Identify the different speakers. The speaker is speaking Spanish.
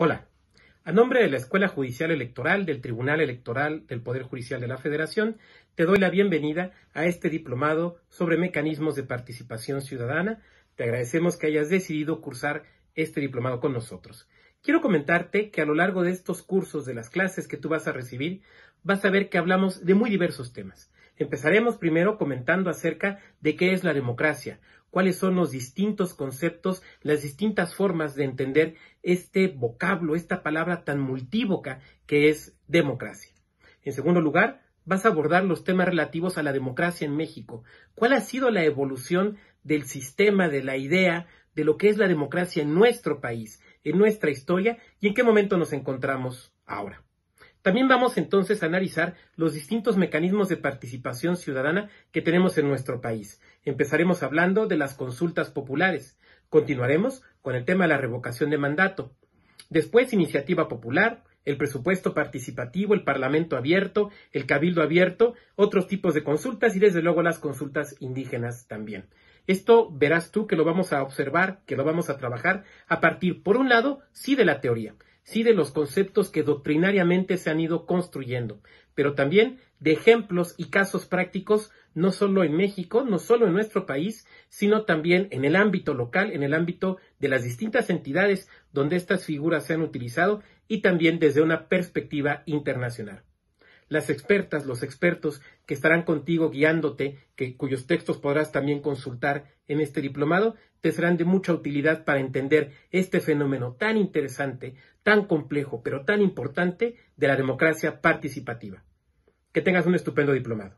Speaker 1: Hola. A nombre de la Escuela Judicial Electoral del Tribunal Electoral del Poder Judicial de la Federación, te doy la bienvenida a este diplomado sobre mecanismos de participación ciudadana. Te agradecemos que hayas decidido cursar este diplomado con nosotros. Quiero comentarte que a lo largo de estos cursos, de las clases que tú vas a recibir, vas a ver que hablamos de muy diversos temas. Empezaremos primero comentando acerca de qué es la democracia, cuáles son los distintos conceptos, las distintas formas de entender este vocablo, esta palabra tan multívoca que es democracia. En segundo lugar, vas a abordar los temas relativos a la democracia en México. ¿Cuál ha sido la evolución del sistema, de la idea, de lo que es la democracia en nuestro país? en nuestra historia y en qué momento nos encontramos ahora. También vamos entonces a analizar los distintos mecanismos de participación ciudadana que tenemos en nuestro país. Empezaremos hablando de las consultas populares. Continuaremos con el tema de la revocación de mandato. Después, iniciativa popular, el presupuesto participativo, el Parlamento abierto, el Cabildo abierto, otros tipos de consultas y desde luego las consultas indígenas también. Esto verás tú que lo vamos a observar, que lo vamos a trabajar a partir, por un lado, sí de la teoría, sí de los conceptos que doctrinariamente se han ido construyendo, pero también de ejemplos y casos prácticos, no solo en México, no solo en nuestro país, sino también en el ámbito local, en el ámbito de las distintas entidades donde estas figuras se han utilizado y también desde una perspectiva internacional. Las expertas, los expertos que estarán contigo guiándote, que, cuyos textos podrás también consultar en este diplomado, te serán de mucha utilidad para entender este fenómeno tan interesante, tan complejo, pero tan importante de la democracia participativa. Que tengas un estupendo diplomado.